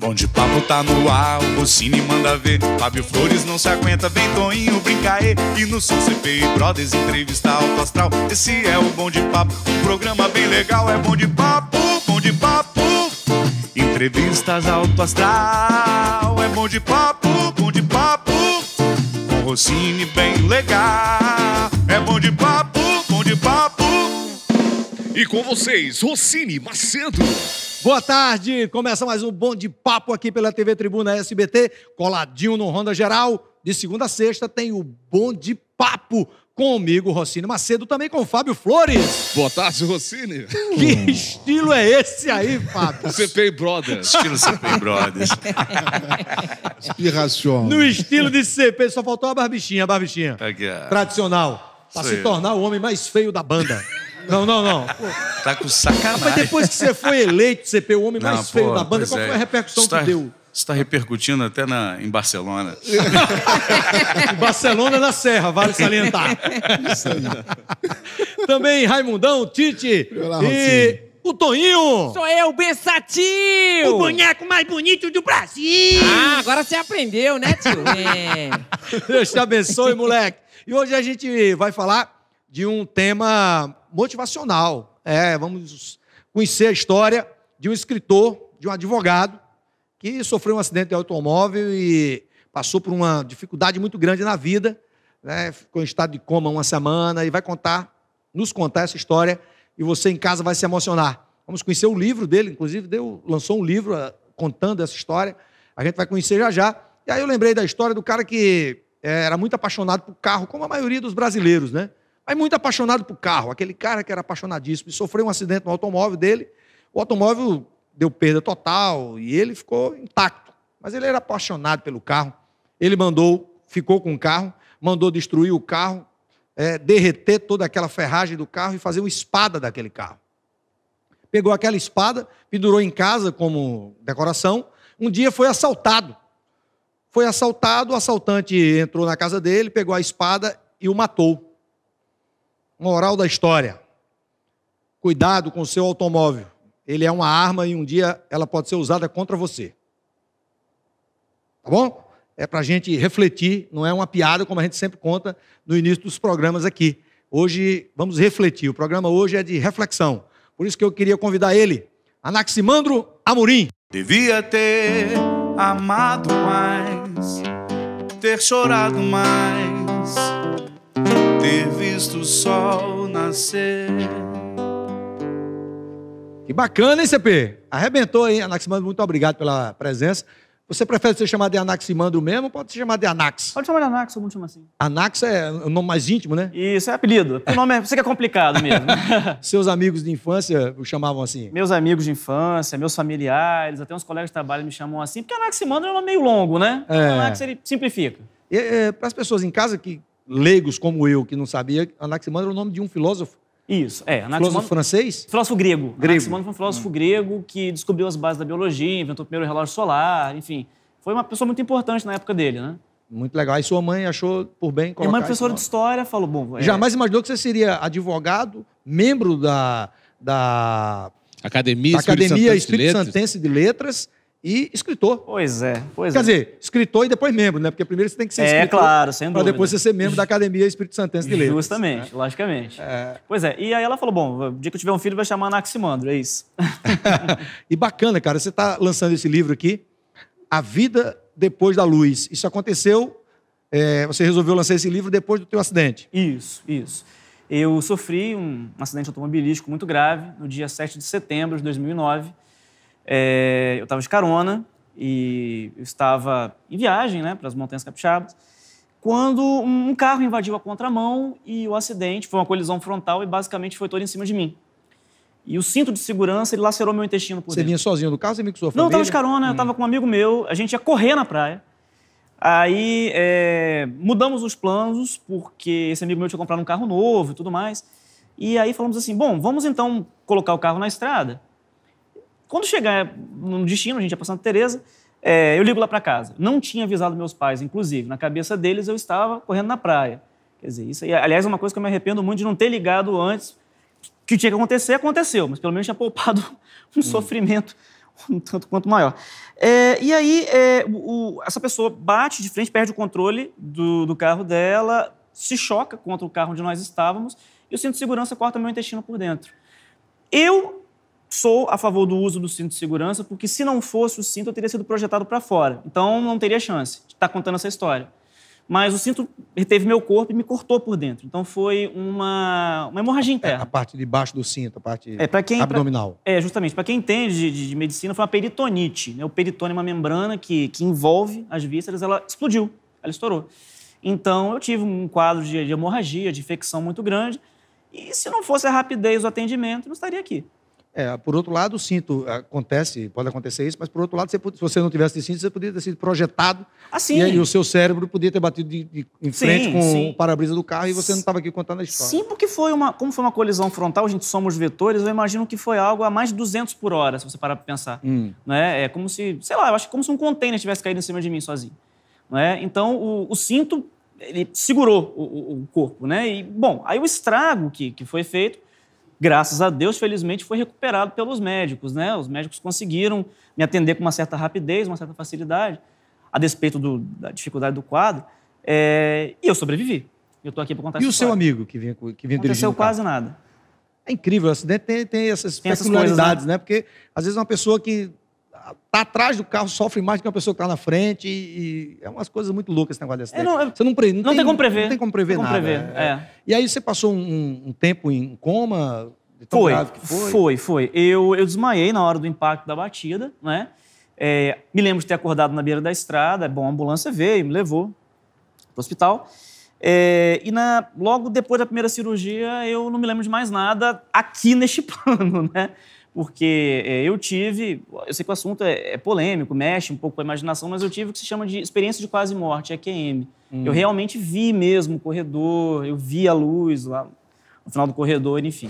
Bom de papo tá no ar, o Bocine manda ver. Fábio Flores não se aguenta, vem Toninho brincar e, no som CPI Brothers entrevista alto astral. Esse é o Bom de Papo, um programa bem legal. É Bom de Papo, Bom de Papo. Entrevistas alto astral. É Bom de Papo, Bom de Papo. Com Rossini bem legal. É Bom de Papo, Bom de Papo. E com vocês, Rossini Macedo. Boa tarde, começa mais um Bom de Papo aqui pela TV Tribuna SBT, coladinho no Ronda Geral. De segunda a sexta tem o Bom de Papo comigo, Rocine Macedo, também com Fábio Flores. Boa tarde, Rocine. Que estilo é esse aí, Fábio? C.P. Brothers. Estilo C.P. Brothers. Irracional. No estilo de CP, só faltou a barbichinha, a barbichinha. É. Tradicional. Pra Sei. se tornar o homem mais feio da banda. Não, não, não. Pô. Tá com sacanagem. Mas depois que você foi eleito CP, o homem não, mais feio da banda, qual é. foi a repercussão Star... Tá que deu? está repercutindo até na, em Barcelona. Barcelona na Serra, vale salientar. Isso aí. Também Raimundão, Tite e o Toninho. Sou eu, Bessatinho. O boneco mais bonito do Brasil. Ah, agora você aprendeu, né, tio? É. Deus te abençoe, moleque. E hoje a gente vai falar de um tema motivacional. É, vamos conhecer a história de um escritor, de um advogado, que sofreu um acidente de automóvel e passou por uma dificuldade muito grande na vida, né? ficou em estado de coma uma semana e vai contar, nos contar essa história e você em casa vai se emocionar. Vamos conhecer o livro dele, inclusive deu, lançou um livro eh, contando essa história. A gente vai conhecer já já. E aí eu lembrei da história do cara que eh, era muito apaixonado por carro, como a maioria dos brasileiros, né? Aí muito apaixonado por carro, aquele cara que era apaixonadíssimo, e sofreu um acidente no automóvel dele, o automóvel deu perda total e ele ficou intacto. Mas ele era apaixonado pelo carro, ele mandou, ficou com o carro, mandou destruir o carro, é, derreter toda aquela ferragem do carro e fazer uma espada daquele carro. Pegou aquela espada, pendurou em casa como decoração, um dia foi assaltado. Foi assaltado, o assaltante entrou na casa dele, pegou a espada e o matou moral da história. Cuidado com o seu automóvel. Ele é uma arma e um dia ela pode ser usada contra você. Tá bom? É para a gente refletir, não é uma piada como a gente sempre conta no início dos programas aqui. Hoje vamos refletir. O programa hoje é de reflexão. Por isso que eu queria convidar ele, Anaximandro Amorim. Devia ter amado mais, ter chorado mais ter visto o sol nascer. Que bacana, hein, CP? Arrebentou, hein, Anaximandro? Muito obrigado pela presença. Você prefere ser chamado de Anaximandro mesmo ou pode se chamar de Anax? Pode chamar de Anax, alguns chamam assim. Anax é o nome mais íntimo, né? Isso, é apelido. O nome é, você que é complicado mesmo. Seus amigos de infância o chamavam assim? Meus amigos de infância, meus familiares, até uns colegas de trabalho me chamam assim, porque Anaximandro é um nome meio longo, né? É. Então, Anax, ele simplifica. É, é, Para as pessoas em casa que leigos como eu, que não sabia, Anaximandro era o nome de um filósofo. Isso, é. Filósofo francês? Filósofo grego. grego. Anaximandro foi um hum. filósofo hum. grego que descobriu as bases da biologia, inventou o primeiro relógio solar, enfim. Foi uma pessoa muito importante na época dele, né? Muito legal. Aí sua mãe achou por bem colocar. Minha mãe professora de história, falou, bom... É... Jamais imaginou que você seria advogado, membro da... da... Academia, da Academia Espírito Santense de Letras, Santense de Letras e escritor. Pois é, pois Quer é. dizer, escritor e depois membro, né? Porque primeiro você tem que ser é, escritor. É, claro, sem dúvida. Para depois você ser membro da Academia Espírito Santense de Letras. Justamente, né? logicamente. É... Pois é, e aí ela falou, bom, o dia que eu tiver um filho vai chamar Anaximandro, é isso. e bacana, cara, você está lançando esse livro aqui, A Vida Depois da Luz. Isso aconteceu, é, você resolveu lançar esse livro depois do teu acidente. Isso, isso. Eu sofri um acidente automobilístico muito grave no dia 7 de setembro de 2009, é, eu estava de carona e eu estava em viagem né, para as Montanhas Capixabas, quando um carro invadiu a contramão e o acidente foi uma colisão frontal e basicamente foi todo em cima de mim. E o cinto de segurança, ele lacerou meu intestino por Você dentro. vinha sozinho do carro, você vinha com sua Não, eu de carona, hum. eu estava com um amigo meu, a gente ia correr na praia. Aí é, mudamos os planos, porque esse amigo meu tinha comprado um carro novo e tudo mais. E aí falamos assim: bom, vamos então colocar o carro na estrada quando chegar no destino, a gente ia passar na Tereza, é, eu ligo lá para casa. Não tinha avisado meus pais, inclusive. Na cabeça deles, eu estava correndo na praia. Quer dizer, isso aí, aliás, é uma coisa que eu me arrependo muito de não ter ligado antes. Que tinha que acontecer, aconteceu, mas pelo menos tinha poupado um hum. sofrimento um tanto quanto maior. É, e aí, é, o, essa pessoa bate de frente, perde o controle do, do, carro dela, se choca contra o carro onde nós estávamos, e o cinto de segurança corta meu intestino por dentro. Eu sou a favor do uso do cinto de segurança, porque se não fosse o cinto, eu teria sido projetado para fora. Então não teria chance de estar tá contando essa história. Mas o cinto reteve meu corpo e me cortou por dentro. Então foi uma, uma hemorragia é, é interna. É, a parte de baixo do cinto, a parte é, pra quem, abdominal. Pra, é, justamente. Para quem entende de, de, medicina, foi uma peritonite. Né? O peritone é uma membrana que, que envolve as vísceras, ela explodiu, ela estourou. Então eu tive um quadro de, de hemorragia, de infecção muito grande. E se não fosse a rapidez do atendimento, eu não estaria aqui. É, por outro lado, o cinto ah, acontece, pode acontecer isso, mas por outro lado, se você não tivesse de cinto, você poderia ter sido projetado assim. e, aí, o seu cérebro podia ter batido de, de, em frente com sim. o para-brisa do carro e você não estava aqui contando a história. Sim, porque foi uma, como foi uma colisão frontal, a gente somos vetores, eu imagino que foi algo a mais de 200 por hora, se você parar para pensar. Hum. Né? É como se, sei lá, eu acho que como se um container tivesse caído em cima de mim sozinho. Né? Então, o, o cinto ele segurou o, o, o, corpo, né? E, bom, aí o estrago que, que foi feito graças a Deus, felizmente, foi recuperado pelos médicos. Né? Os médicos conseguiram me atender com uma certa rapidez, uma certa facilidade, a despeito do, da dificuldade do quadro. É, e eu sobrevivi. Eu estou aqui para contar E o seu amigo que vinha, que vinha Aconteceu quase nada. É incrível, o acidente tem, tem essas tem peculiaridades, coisas, né? né? Porque às vezes uma pessoa que tá atrás do carro sofre mais do que uma pessoa que está na frente. E, e, é umas coisas muito loucas esse negócio desse. É, não, você não, pre, não, não tem, tem, como prever. Não tem como prever tem como nada. Prever, é. É. E aí você passou um, um tempo em coma? foi, foi, foi, foi. Eu, eu desmaiei na hora do impacto da batida, né? É, me lembro de ter acordado na beira da estrada. É bom, a ambulância veio, me levou para o hospital. É, e na, logo depois da primeira cirurgia, eu não me lembro de mais nada aqui neste plano, né? porque é, eu tive, eu sei que o assunto é, é, polêmico, mexe um pouco com a imaginação, mas eu tive o que se chama de experiência de quase morte, EQM. Hum. Eu realmente vi mesmo o corredor, eu vi a luz lá no final do corredor, enfim.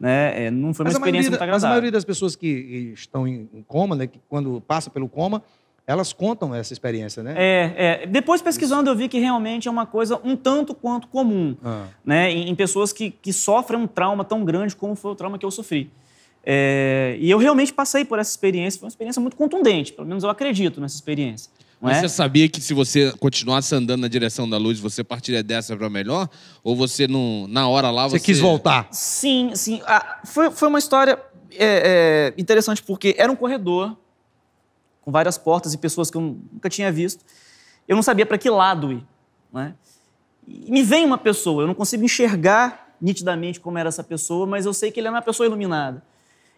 Né? É, não foi uma mas experiência maioria, muito agradável. Mas a maioria das pessoas que estão em coma, né, que quando passa pelo coma, elas contam essa experiência, né? É, é. Depois pesquisando eu vi que realmente é uma coisa um tanto quanto comum, ah. né? Em, em pessoas que, que sofrem um trauma tão grande como foi o trauma que eu sofri. É, e eu realmente passei por essa experiência, foi uma experiência muito contundente, pelo menos eu acredito nessa experiência. Mas é? você sabia que se você continuasse andando na direção da luz, você partiria dessa para melhor? Ou você, não, na hora lá, você... Você quis voltar? Sim, sim. Ah, foi, foi uma história é, é, interessante, porque era um corredor com várias portas e pessoas que eu nunca tinha visto. Eu não sabia para que lado ir. Né? E me vem uma pessoa, eu não consigo enxergar nitidamente como era essa pessoa, mas eu sei que ele era é uma pessoa iluminada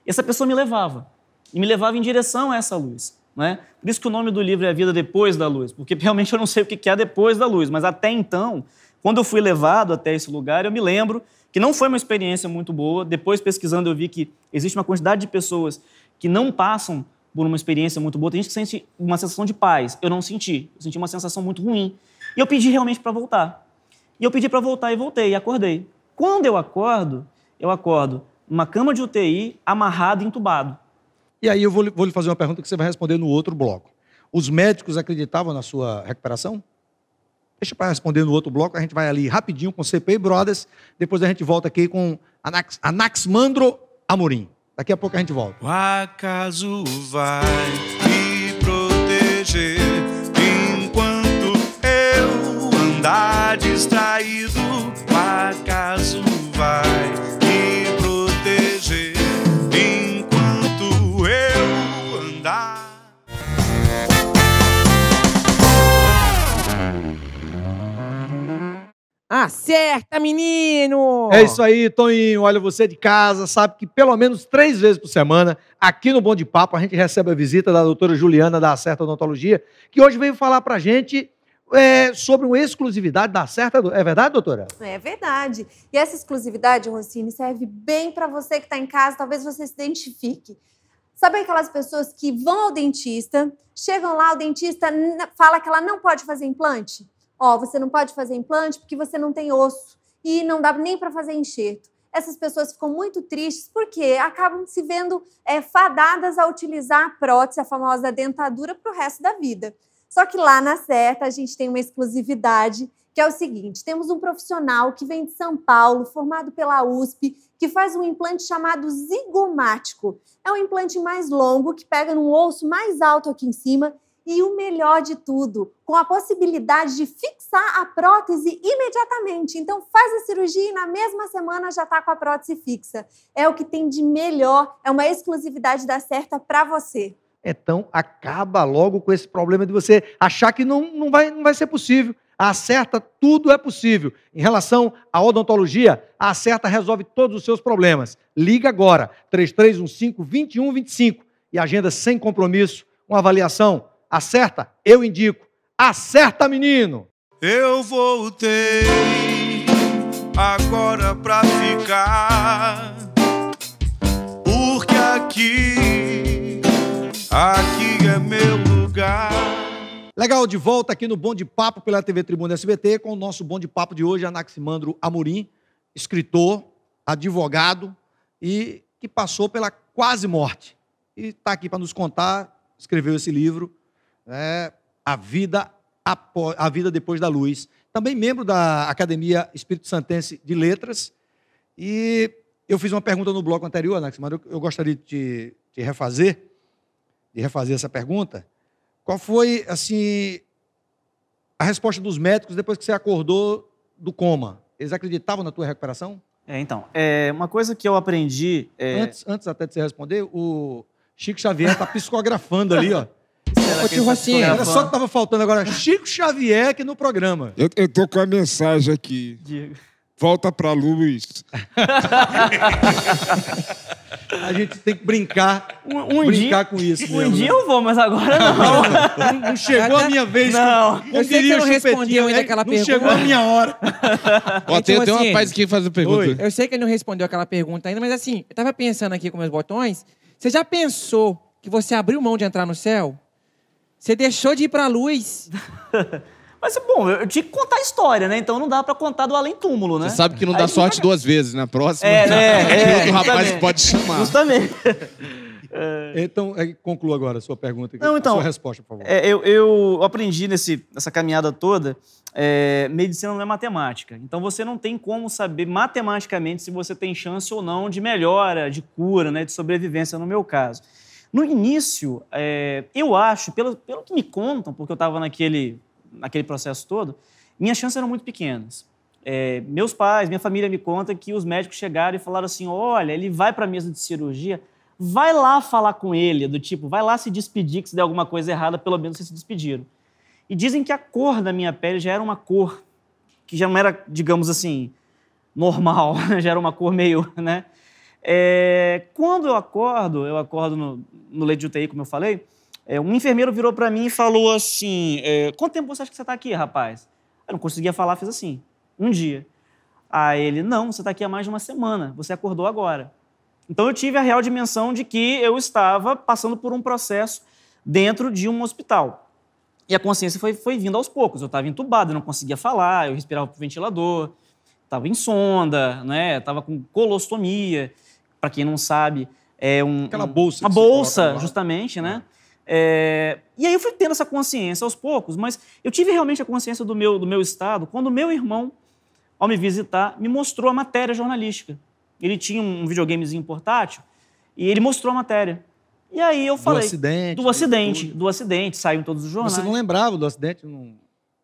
essa pessoa me levava. E me levava em direção a essa luz. Né? Por isso que o nome do livro é A Vida Depois da Luz, porque realmente eu não sei o que é depois da luz, mas até então, quando eu fui levado até esse lugar, eu me lembro que não foi uma experiência muito boa. Depois, pesquisando, eu vi que existe uma quantidade de pessoas que não passam por uma experiência muito boa. Tem gente que sente uma sensação de paz. Eu não senti. Eu senti uma sensação muito ruim. E eu pedi realmente para voltar. E eu pedi para voltar e voltei, e acordei. Quando eu acordo, eu acordo uma cama de UTI, amarrado e entubado. E aí eu vou, vou lhe fazer uma pergunta que você vai responder no outro bloco. Os médicos acreditavam na sua recuperação? Deixa para responder no outro bloco, a gente vai ali rapidinho com CP Brothers, depois a gente volta aqui com Anax, Mandro Amorim. Daqui a pouco a gente volta. O acaso vai me proteger enquanto eu andar distraído. Acerta, menino! É isso aí, Toninho. Olha, você de casa sabe que pelo menos três vezes por semana, aqui no Bom de Papo, a gente recebe a visita da doutora Juliana da Acerta Odontologia, que hoje veio falar pra gente é, sobre uma exclusividade da Acerta. É verdade, doutora? É verdade. E essa exclusividade, Rocine, serve bem para você que está em casa, talvez você se identifique. Sabe aquelas pessoas que vão ao dentista, chegam lá, o dentista fala que ela não pode fazer implante? Ó, você não pode fazer implante porque você não tem osso e não dá nem para fazer enxerto. Essas pessoas ficam muito tristes porque acabam se vendo é, fadadas a utilizar a prótese, a famosa dentadura, para o resto da vida. Só que lá na Certa a gente tem uma exclusividade que é o seguinte: temos um profissional que vem de São Paulo, formado pela USP, que faz um implante chamado zigomático. É um implante mais longo que pega num osso mais alto aqui em cima e o melhor de tudo, com a possibilidade de fixar a prótese imediatamente. Então, faz a cirurgia e na mesma semana já está com a prótese fixa. É o que tem de melhor, é uma exclusividade da certa para você. Então, acaba logo com esse problema de você achar que não, não, vai, não vai ser possível. A acerta, tudo é possível. Em relação à odontologia, a acerta resolve todos os seus problemas. Liga agora, 3315-2125 e agenda sem compromisso, uma avaliação Acerta? Eu indico. Acerta, menino! Eu voltei agora pra ficar. Porque aqui, aqui é meu lugar. Legal, de volta aqui no Bom de Papo pela TV Tribuna SBT com o nosso Bom de Papo de hoje, Anaximandro Amorim, escritor, advogado e que passou pela quase morte. E está aqui para nos contar, escreveu esse livro, é, a, vida após, a Vida Depois da Luz. Também membro da Academia Espírito Santense de Letras. E eu fiz uma pergunta no bloco anterior, Anaximandro, eu, eu gostaria de te, de refazer, de refazer essa pergunta. Qual foi, assim, a resposta dos médicos depois que você acordou do coma? Eles acreditavam na tua recuperação? É, então, é, uma coisa que eu aprendi... É... Antes, antes até de você responder, o Chico Xavier está psicografando ali, ó. Ô, tio Rocinha, era só que tava faltando agora Chico Xavier aqui no programa. Eu, eu tô com a mensagem aqui. Diego. Volta pra luz. a gente tem que brincar, um, um brincar dia, com isso. Um mesmo, dia né? eu vou, mas agora não. não, não chegou a minha vez. Não. Com, com eu sei que eu não ainda né? aquela pergunta. Não chegou a minha hora. Ó, tem, então, tem assim, um rapaz que faz a pergunta. Oi. Eu sei que ele não respondeu aquela pergunta ainda, mas assim, eu tava pensando aqui com meus botões. Você já pensou que você abriu mão de entrar no céu? Você deixou de ir pra luz. Mas, bom, eu, tinha que contar a história, né? Então não dá pra contar do além-túmulo, né? Você sabe que não Aí dá sorte duas vezes, né? próxima. É, né? É, é, outro rapaz pode chamar. Justamente. É, então, é, conclua agora a sua pergunta. Não, então, sua resposta, por favor. É, eu, eu aprendi nesse, nessa caminhada toda, é, medicina não é matemática. Então, você não tem como saber matematicamente se você tem chance ou não de melhora, de cura, né, de sobrevivência, no meu caso. No início, é, eu acho, pelo, pelo que me contam, porque eu estava naquele, naquele processo todo, minhas chances eram muito pequenas. É, meus pais, minha família me conta que os médicos chegaram e falaram assim: olha, ele vai para a mesa de cirurgia, vai lá falar com ele, do tipo, vai lá se despedir, que se der alguma coisa errada, pelo menos vocês se despediram. E dizem que a cor da minha pele já era uma cor que já não era, digamos assim, normal, já era uma cor meio, né? É, quando eu acordo, eu acordo no, no leito de UTI, como eu falei, é, um enfermeiro virou para mim e falou assim: é, Quanto tempo você acha que você está aqui, rapaz? Eu não conseguia falar, fiz assim: Um dia. Aí ele: Não, você está aqui há mais de uma semana, você acordou agora. Então eu tive a real dimensão de que eu estava passando por um processo dentro de um hospital. E a consciência foi, foi vindo aos poucos. Eu estava entubado, eu não conseguia falar, eu respirava por ventilador, estava em sonda, estava né? com colostomia para quem não sabe, é um, Aquela bolsa. Uma bolsa, justamente, né? É. é, e aí eu fui tendo essa consciência aos poucos, mas eu tive realmente a consciência do meu, do meu estado quando meu irmão, ao me visitar, me mostrou a matéria jornalística. Ele tinha um videogamezinho portátil e ele mostrou a matéria. E aí eu falei... Do acidente. Do acidente, do acidente, saiu em todos os jornais. Você não lembrava do acidente? Não...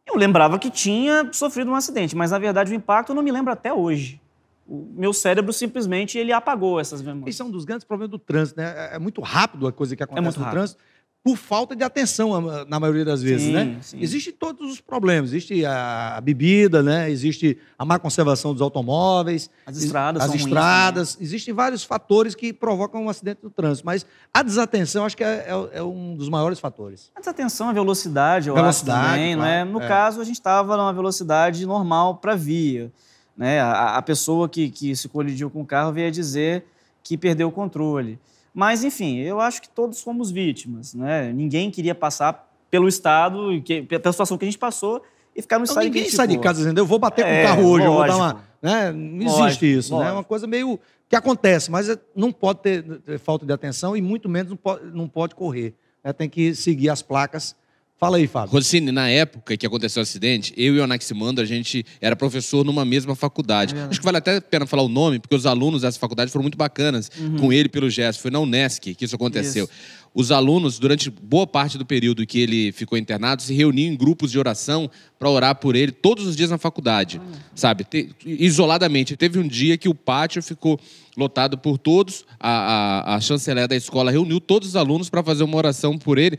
Eu lembrava que tinha sofrido um acidente, mas na verdade o impacto eu não me lembro até hoje o meu cérebro simplesmente ele apagou essas memórias. Isso é um dos grandes problemas do trânsito, né? É, é muito rápido a coisa que é acontece é no rápido. trânsito por falta de atenção na maioria das vezes, sim, né? Sim. Existe todos os problemas, existe a bebida, né? Existe a má conservação dos automóveis, as estradas, as estradas, ruins, né? existem vários fatores que provocam um acidente no trânsito, mas a desatenção acho que é, é, é um dos maiores fatores. A desatenção, a é velocidade, eu velocidade, acho também, né? claro, né? No é. caso a gente estava numa velocidade normal para via. Né? A, a pessoa que, que se colidiu com o carro veio dizer que perdeu o controle. Mas, enfim, eu acho que todos fomos vítimas. Né? Ninguém queria passar pelo Estado, que, pela situação que a gente passou, e ficar no então, Estado Ninguém sai de casa dizendo, eu vou bater com o é, carro hoje, lógico, eu vou dar uma... Né? Não existe lógico, isso, lógico. né? É uma coisa meio que acontece, mas não pode ter falta de atenção e muito menos não pode, não pode correr. Né? Tem que seguir as placas Fala aí, Fábio. Rossini, na época que aconteceu o acidente, eu e o Anaximandro, a gente era professor numa mesma faculdade. É. Acho que vale até a pena falar o nome, porque os alunos dessa faculdade foram muito bacanas uhum. com ele pelo gesto. Foi na Unesc que isso aconteceu. Isso. Os alunos, durante boa parte do período que ele ficou internado, se reuniam em grupos de oração para orar por ele todos os dias na faculdade, sabe? Te, isoladamente. Teve um dia que o pátio ficou lotado por todos, a, a, a chanceler da escola reuniu todos os alunos para fazer uma oração por ele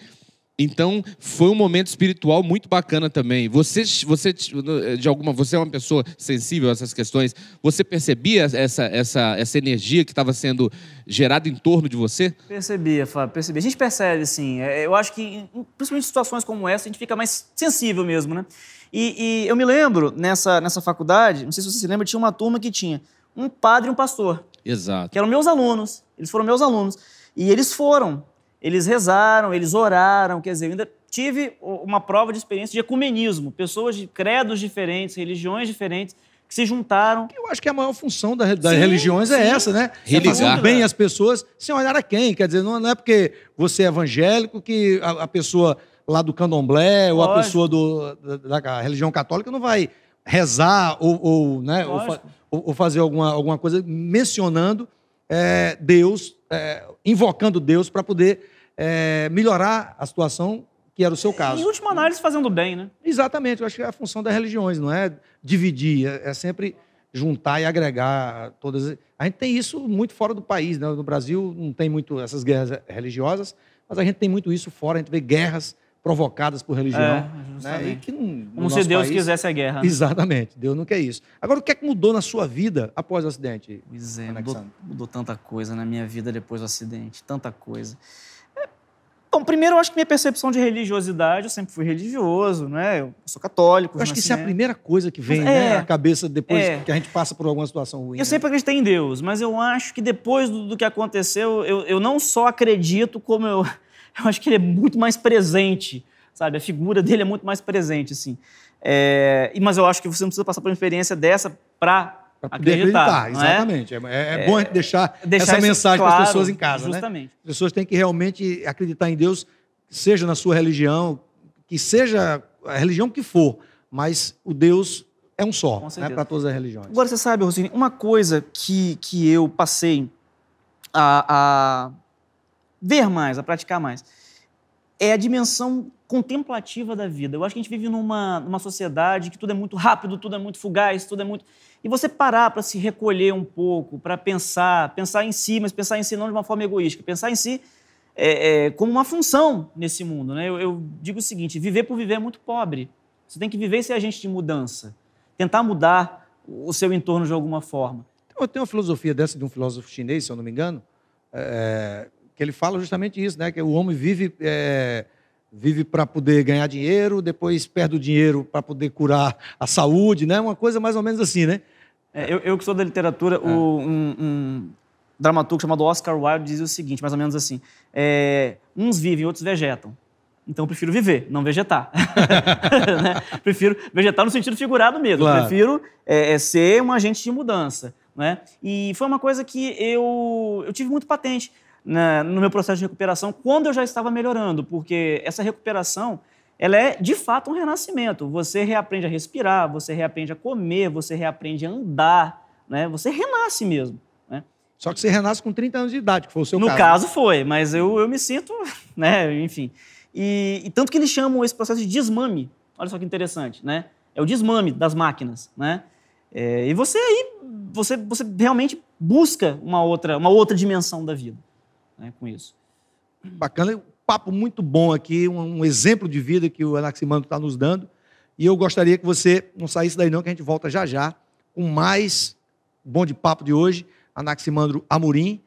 então, foi um momento espiritual muito bacana também. Você, você de alguma, você é uma pessoa sensível a essas questões. Você percebia essa, essa, essa energia que estava sendo gerada em torno de você? Percebia, Fábio, percebia. A gente percebe, sim. É, eu acho que, principalmente em situações como essa, a gente fica mais sensível mesmo, né? E, e eu me lembro, nessa, nessa faculdade, não sei se você se lembra, tinha uma turma que tinha um padre e um pastor. Exato. Que eram meus alunos. Eles foram meus alunos. E eles foram eles rezaram, eles oraram, quer dizer, eu ainda tive uma prova de experiência de ecumenismo, pessoas de credos diferentes, religiões diferentes, que se juntaram. Eu acho que a maior função das religiões é sim. é essa, né? É Religar. É bem as pessoas sem olhar a quem. Quer dizer, não, é porque você é evangélico que a, a pessoa lá do candomblé Lógico. ou a pessoa do, da, da, religião católica não vai rezar ou, ou né, ou, ou, fazer alguma, alguma coisa mencionando é, Deus, é, invocando Deus para poder é, melhorar a situação que era o seu caso. Em última análise, fazendo bem, né? Exatamente, eu acho que é a função das religiões, não é dividir, é, é sempre juntar e agregar todas. A gente tem isso muito fora do país, né? no Brasil não tem muito essas guerras religiosas, mas a gente tem muito isso fora, a gente vê guerras provocadas por religião. É, né? E que Como se Deus país... quisesse a guerra. Né? Exatamente, Deus não quer isso. Agora, o que é que mudou na sua vida após o acidente? Pois é, mudou, mudou, tanta coisa na minha vida depois do acidente, tanta coisa. É, bom, primeiro eu acho que minha percepção de religiosidade, eu sempre fui religioso, né? Eu sou católico. Eu acho que isso é a né? primeira coisa que vem é, né? à cabeça depois é. que a gente passa por alguma situação ruim. Eu né? sempre acreditei em Deus, mas eu acho que depois do, do que aconteceu, eu, eu não só acredito, como eu eu acho que ele é muito mais presente, sabe? A figura dele é muito mais presente, assim. É, mas eu acho que você não precisa passar por uma experiência dessa para acreditar. acreditar é? exatamente. É? É, é, bom é, deixar, deixar essa mensagem claro, para as pessoas em casa, né? justamente. né? As pessoas têm que realmente acreditar em Deus, seja na sua religião, que seja a religião que for, mas o Deus é um só, né, para todas as religiões. Agora, você sabe, Rosine, uma coisa que, que eu passei a, ver mais, a praticar mais. É a dimensão contemplativa da vida. Eu acho que a gente vive numa, numa sociedade que tudo é muito rápido, tudo é muito fugaz, tudo é muito. E você parar para se recolher um pouco, para pensar, pensar em si, mas pensar em si não de uma forma egoísta, pensar em si é, é, como uma função nesse mundo. Né? Eu, eu, digo o seguinte: viver por viver é muito pobre. Você tem que viver e ser agente de mudança, tentar mudar o seu entorno de alguma forma. Então, eu tenho uma filosofia dessa de um filósofo chinês, se eu não me engano, é, que ele fala justamente isso, né? Que o homem vive é, vive para poder ganhar dinheiro, depois perde o dinheiro para poder curar a saúde, né? Uma coisa mais ou menos assim, né? É, eu, eu, que sou da literatura, é. o, um, um, dramaturgo chamado Oscar Wilde dizia o seguinte, mais ou menos assim: é, uns vivem, outros vegetam. Então eu prefiro viver, não vegetar. né? Prefiro vegetar no sentido figurado mesmo. Claro. Prefiro é, é, ser um agente de mudança. Né? E foi uma coisa que eu, eu tive muito patente no meu processo de recuperação quando eu já estava melhorando, porque essa recuperação ela é de fato um renascimento. Você reaprende a respirar, você reaprende a comer, você reaprende a andar, né? Você renasce mesmo. Né? Só que você renasce com 30 anos de idade, que foi o seu no caso. No caso foi, mas eu, eu me sinto, né? Enfim. E, e tanto que eles chamam esse processo de desmame. Olha só que interessante, né? É o desmame das máquinas, né? É, e você aí, você, você realmente busca uma outra, uma outra dimensão da vida né, com isso. Bacana, um papo muito bom aqui, um, exemplo de vida que o Anaximandro está nos dando. E eu gostaria que você não saísse daí não, que a gente volta já já com mais bom de papo de hoje, Anaximandro Amorim.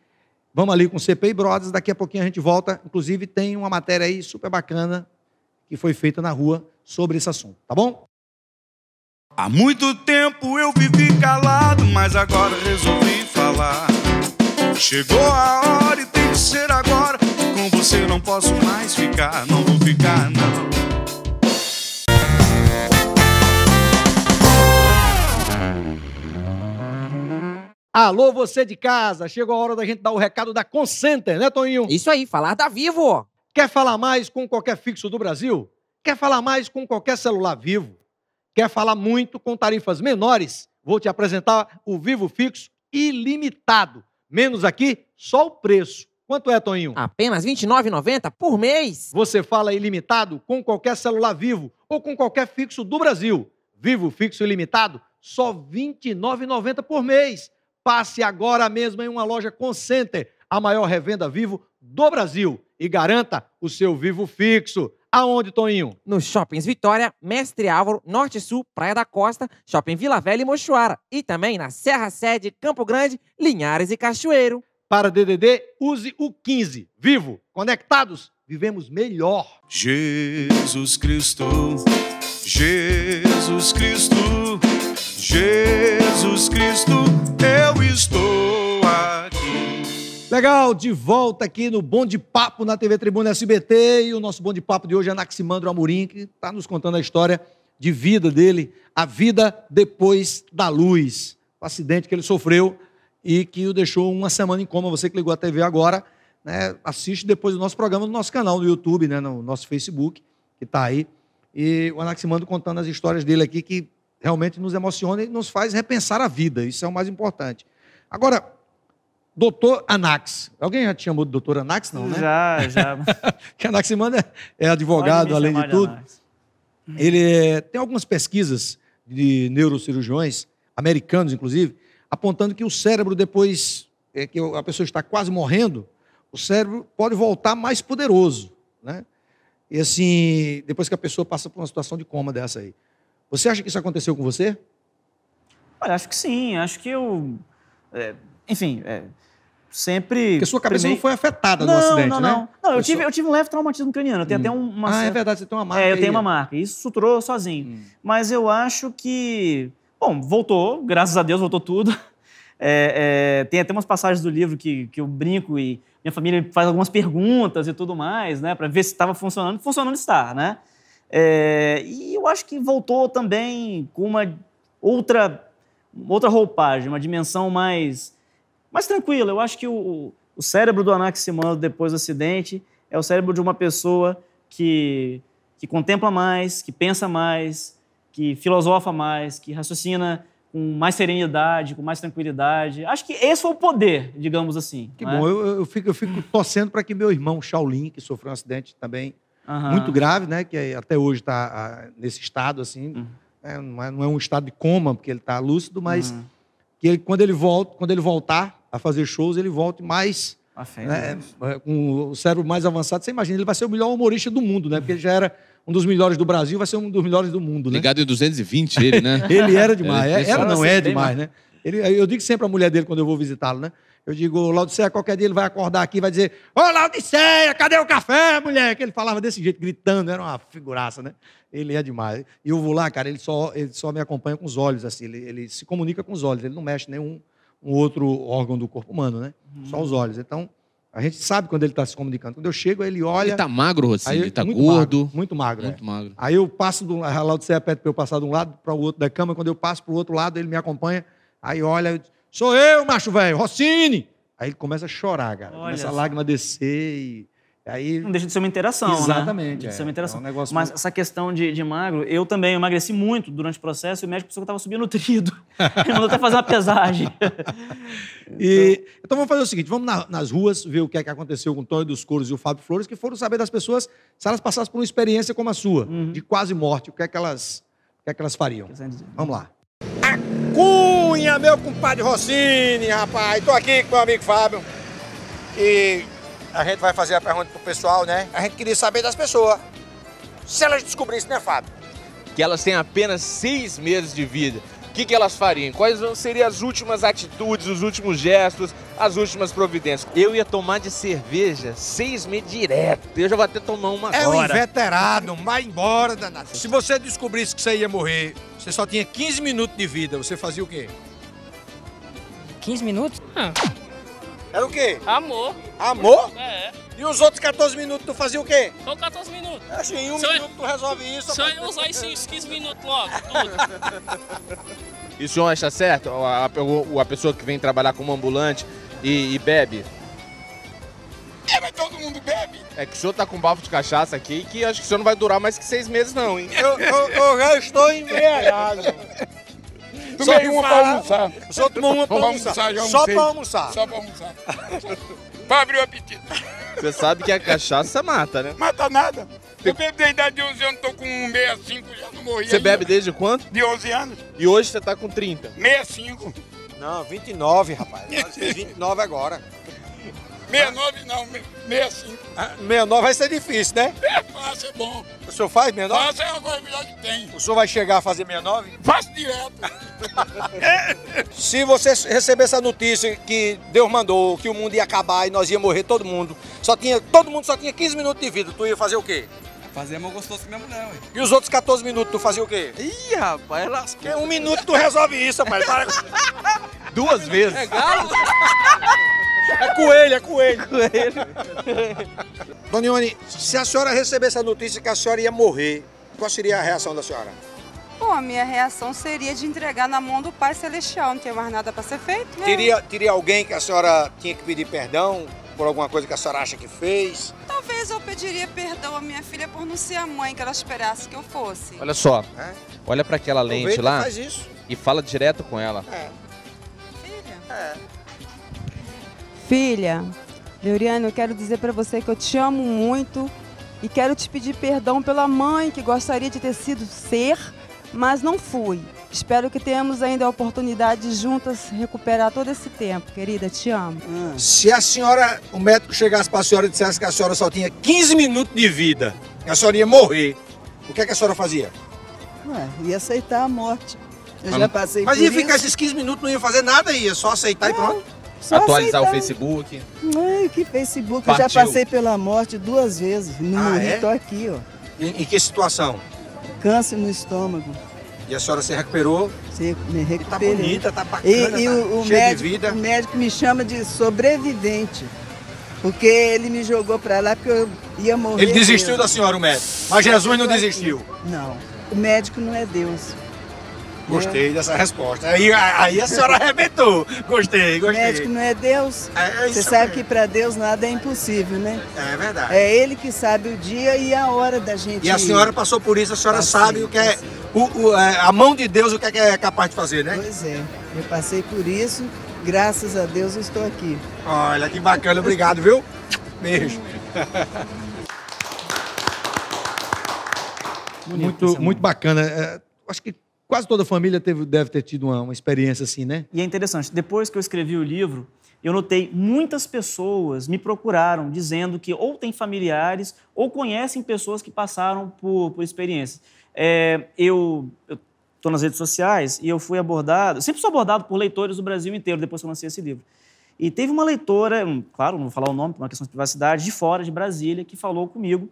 Vamos ali com o CPI Brothers, daqui a pouquinho a gente volta. Inclusive tem uma matéria aí super bacana que foi feita na rua sobre esse assunto, tá bom? Há muito tempo eu vivi calado, mas agora resolvi falar. Chegou a hora Ser agora. Com você não posso mais ficar, não vou ficar, não. Alô, você de casa! Chegou a hora da gente dar o recado da Concenter, né, Toninho? Isso aí, falar da tá Vivo! Quer falar mais com qualquer fixo do Brasil? Quer falar mais com qualquer celular vivo? Quer falar muito com tarifas menores? Vou te apresentar o Vivo Fixo ilimitado. Menos aqui, só o preço. Quanto é, Toninho? Apenas R$ 29,90 por mês. Você fala ilimitado com qualquer celular vivo ou com qualquer fixo do Brasil. Vivo fixo ilimitado, só R$ 29,90 por mês. Passe agora mesmo em uma loja com a maior revenda vivo do Brasil, e garanta o seu vivo fixo. Aonde, Toninho? Nos Shoppings Vitória, Mestre Álvaro, Norte Sul, Praia da Costa, Shopping Vila Velha e Mochoara. E também na Serra Sede, Campo Grande, Linhares e Cachoeiro. Para DDD, use o 15. Vivo, conectados, vivemos melhor. Jesus Cristo, Jesus Cristo, Jesus Cristo, eu estou aqui. Legal, de volta aqui no Bom de Papo na TV Tribuna SBT. E o nosso Bom de Papo de hoje é Anaximandro Amorim, que está nos contando a história de vida dele, a vida depois da luz. O acidente que ele sofreu e que o deixou uma semana em coma. Você que ligou a TV agora, né, assiste depois do nosso programa no nosso canal no YouTube, né, no nosso Facebook, que está aí. E o Anaximandro contando as histórias dele aqui que realmente nos emociona e nos faz repensar a vida. Isso é o mais importante. Agora, doutor Anax. Alguém já te chamou de doutor Anax, não, né? Já, já. que Anaximandro é, é, advogado, além de tudo. Ele é, tem algumas pesquisas de neurocirurgiões, americanos, inclusive, apontando que o cérebro, depois é, que a pessoa está quase morrendo, o cérebro pode voltar mais poderoso. Né? E assim, depois que a pessoa passa por uma situação de coma dessa aí. Você acha que isso aconteceu com você? Olha, acho que sim. Acho que eu. É, enfim. É, sempre. Porque sua cabeça primeiro... não foi afetada não, no acidente, não, não. né? Não, eu, tive, eu tive um leve traumatismo craniano. Eu tenho hum. até uma. Ah, é verdade, você tem uma marca. É, eu tenho uma marca. Isso suturou sozinho. Hum. Mas eu acho que Bom, voltou, graças a Deus voltou tudo. É, é, tem até umas passagens do livro que, que eu brinco e minha família faz algumas perguntas e tudo mais, né, para ver se estava funcionando. Funcionando está, né? É, e eu acho que voltou também com uma outra, outra roupagem, uma dimensão mais, mais tranquila. Eu acho que o, o cérebro do Anaximandro depois do acidente é o cérebro de uma pessoa que, que contempla mais, que pensa mais, que filosofa mais, que raciocina com mais serenidade, com mais tranquilidade. Acho que esse foi o poder, digamos assim. Que né? bom, é? eu, eu, fico, eu fico torcendo para que meu irmão Shaolin, que sofreu um acidente também uhum. muito grave, né, que é, até hoje está nesse estado, assim, uhum. né, não, é, não, é, um estado de coma, porque ele está lúcido, mas uhum. que ele, quando, ele volta, quando ele voltar a fazer shows, ele volte mais... Né, é, com o cérebro mais avançado, você imagina, ele vai ser o melhor humorista do mundo, né? Porque ele já era um dos melhores do Brasil, vai ser um dos melhores do mundo, né? Ligado em 220 ele, né? ele era demais. Ele é, era não, é assim, demais, né? Ele, eu digo sempre à mulher dele quando eu vou visitá-lo, né? Eu digo, Laodiceia, qualquer dia ele vai acordar aqui e vai dizer: Ô oh, cadê o café, mulher? Que ele falava desse jeito, gritando, era uma figuraça, né? Ele é demais. E eu vou lá, cara, ele só, ele só me acompanha com os olhos, assim, ele, ele se comunica com os olhos, ele não mexe nenhum um outro órgão do corpo humano, né? Hum. Só uhum. os olhos. Então, a gente sabe quando ele está se comunicando. Quando eu chego, ele olha. Ele está magro, Rocinho. Ele está gordo. Magro, muito magro. Muito é. magro. Aí eu passo do lado, Laudo Serra pede para eu passar de um lado para o outro da cama. Quando eu passo para o outro lado, ele me acompanha. Aí olha, eu sou eu, macho velho, Rossini. Aí ele começa a chorar, cara. Olha começa a lágrima descer e Aí... Não deixa de ser uma interação, né? Exatamente. Né? Deixa de é. ser uma interação. É um Mas muito... essa questão de, de, magro, eu também emagreci muito durante o processo e o médico pensou que eu estava subnutrido. Ele mandou até fazer uma pesagem. e, então... então... vamos fazer o seguinte, vamos na, nas ruas ver o que é que aconteceu com o Tony dos Coros e o Fábio Flores, que foram saber das pessoas se elas passassem por uma experiência como a sua, uhum. de quase morte, o que é que elas, o que é que elas fariam. Vamos lá. A cunha, meu compadre Rossini, rapaz. Estou aqui com meu amigo Fábio, e a gente vai fazer a pergunta pro pessoal, né? A gente queria saber das pessoas. Se elas descobrissem, né, Fábio? Que elas têm apenas seis meses de vida. O que, que elas fariam? Quais seriam as últimas atitudes, os últimos gestos, as últimas providências? Eu ia tomar de cerveja seis meses direto. Eu já vou até tomar uma é agora. É um inveterado, vai embora, danado. Se você descobrisse que você ia morrer, você só tinha 15 minutos de vida, você fazia o quê? 15 minutos? Ah era o quê? Amor. Amor? É. E os outros 14 minutos tu fazia o quê? São 14 minutos. É assim, em um se minuto eu... tu resolve isso. só eu usar esses 15 minutos logo, tudo. E o senhor acha certo? A, a, a pessoa que vem trabalhar como ambulante e, e bebe? É, mas todo mundo bebe. É que o senhor tá com bafo de cachaça aqui que acho que o senhor não vai durar mais que seis meses não, hein? eu, eu, eu já estou embriagado só uma para almoçar. Só tomou uma para almoçar. só para almoçar. Só para almoçar. para abrir o apetite. Você sabe que a cachaça mata, né? Mata nada. Eu bebo desde a idade de 11 anos, tô com 65, já não morri. Você bebe desde quanto? De 11 anos. E hoje você tá com 30? 65. Não, 29, rapaz. 29 agora. 69 não, 65. Ah, 69 vai ser difícil, né? É fácil, é bom. O senhor faz 69? Fácil é uma coisa melhor que tem. O senhor vai chegar a fazer 69? Faço direto. Se você receber essa notícia que Deus mandou, que o mundo ia acabar e nós ia morrer todo mundo, só tinha, todo mundo só tinha 15 minutos de vida, tu ia fazer o quê? Fazer amor gostoso mesmo não, ué. E os outros 14 minutos tu fazia o quê? Ih, rapaz, é lasquei. Um minuto tu resolve isso, rapaz. Duas vezes. É galo? É coelho, é coelho. É coelho. Dona se a senhora recebesse a notícia que a senhora ia morrer, qual seria a reação da senhora? Bom, a minha reação seria de entregar na mão do Pai Celestial, não tem mais nada para ser feito. Né? Teria, teria alguém que a senhora tinha que pedir perdão por alguma coisa que a senhora acha que fez? Talvez eu pediria perdão à minha filha por não ser a mãe que ela esperasse que eu fosse. Olha só, é? olha para aquela lente lá e fala direto com ela. É. Filha? É. Filha, Leuriano, eu quero dizer para você que eu te amo muito e quero te pedir perdão pela mãe que gostaria de ter sido ser, mas não fui. Espero que tenhamos ainda a oportunidade de juntas recuperar todo esse tempo, querida. Te amo. Hum. Se a senhora, o médico chegasse para a senhora e dissesse que a senhora só tinha 15 minutos de vida, a senhora ia morrer, o que, é que a senhora fazia? Ué, ia aceitar a morte. Eu ah, já passei Mas ia isso. ficar esses 15 minutos, não ia fazer nada, ia só aceitar não. e pronto. Só atualizar o Facebook. Ai, que Facebook. Partiu. Eu já passei pela morte duas vezes. Não ah, morri, é? tô aqui, ó. Em, em, que situação? Câncer no estômago. E a senhora se recuperou? Sim, me recuperei. E tá bonita, tá bacana, e, e tá o cheia médico, de vida. O médico me chama de sobrevivente. Porque ele me jogou para lá porque eu ia morrer. Ele desistiu mesmo. da senhora, o médico. Mas Jesus não desistiu. Não. O médico não é Deus. Gostei dessa resposta. Aí, aí a senhora arrebentou. Gostei, gostei. Médico não é Deus? É, é Você sabe mesmo. que para Deus nada é impossível, né? É verdade. É Ele que sabe o dia e a hora da gente. E a senhora ir. passou por isso, a senhora passei, sabe o que é, o, o, é, a mão de Deus, o que é, que é capaz de fazer, né? Pois é. Eu passei por isso, graças a Deus eu estou aqui. Olha que bacana, obrigado, viu? Beijo. Muito, muito bacana. É, acho que Quase toda a família teve, deve ter tido uma, uma experiência assim, né? E é interessante, depois que eu escrevi o livro, eu notei muitas pessoas me procuraram dizendo que ou têm familiares ou conhecem pessoas que passaram por, por experiências. É, eu estou nas redes sociais e eu fui abordado, sempre sou abordado por leitores do Brasil inteiro depois que eu lancei esse livro. E teve uma leitora, hum, claro, não vou falar o nome por uma questão de privacidade, de fora, de Brasília, que falou comigo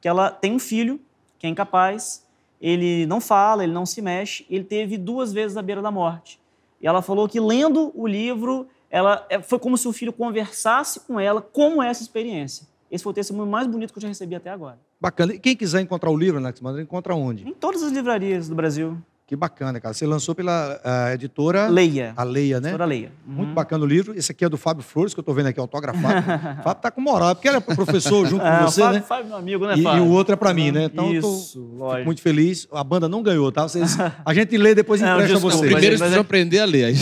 que ela tem um filho que é incapaz ele não fala, ele não se mexe, ele teve duas vezes à beira da morte. E ela falou que lendo o livro, ela é, foi como se o filho conversasse com ela como é essa experiência. Esse foi o testemunho mais bonito que eu já recebi até agora. Bacana. E quem quiser encontrar o livro, Alex Madeira, encontra onde? Em todas as livrarias do Brasil. Que bacana, cara. Você lançou pela eh, editora... Leia. A Leia, né? Editora Leia. Uhum. Muito bacana o livro. Esse aqui é do Fábio Flores, que eu estou vendo aqui autografado. o Fábio tá com moral, é porque ele é professor junto com ah, você, Fábio, né? Fábio, é meu amigo, né, Fábio? E, e o outro é para mim, né? Então, Isso, tô, lógico. muito feliz. A banda não ganhou, tá? Vocês, a gente lê, depois não, é, empresta desculpa, vocês. Primeiro vocês aprender a ler. é.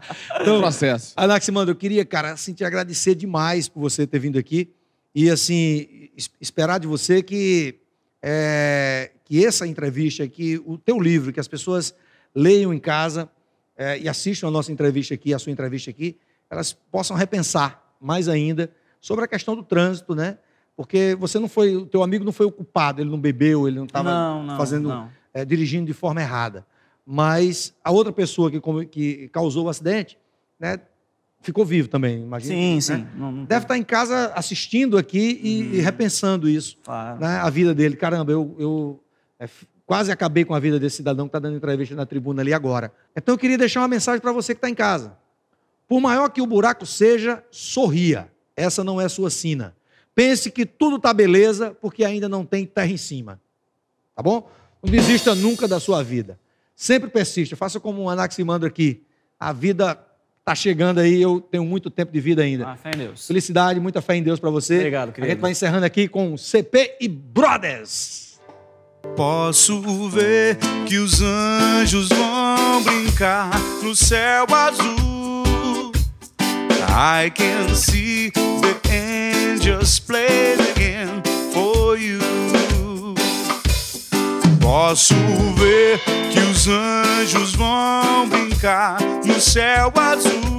então, processo. Anaximandro, eu queria, cara, assim, te agradecer demais por você ter vindo aqui. E, assim, esperar de você que... É, que essa entrevista, que o teu livro, que as pessoas leiam em casa é, e assistam a nossa entrevista aqui, a sua entrevista aqui, elas possam repensar mais ainda sobre a questão do trânsito, né? Porque você não foi, o teu amigo não foi o culpado, ele não bebeu, ele não estava fazendo, não. É, dirigindo de forma errada. Mas a outra pessoa que, que causou o acidente, né, ficou vivo também, imagina. Sim, né? sim. Não, não Deve estar tá em casa assistindo aqui e, uhum. e repensando isso, claro. né? a vida dele. Caramba, eu, eu é, quase acabei com a vida desse cidadão que está dando entrevista na tribuna ali agora. Então eu queria deixar uma mensagem para você que está em casa. Por maior que o buraco seja, sorria. Essa não é sua sina. Pense que tudo está beleza porque ainda não tem terra em cima. Tá bom? Não desista nunca da sua vida. Sempre persista. Faça como um anaximandro aqui. A vida tá chegando aí, eu tenho muito tempo de vida ainda. Ah, fé em Deus. Felicidade, muita fé em Deus para você. Obrigado, querido. A gente vai encerrando aqui com CP e Brothers. Posso ver que os anjos vão brincar no céu azul. I can see the angels play again for you. Posso ver que os anjos vão brincar no céu azul.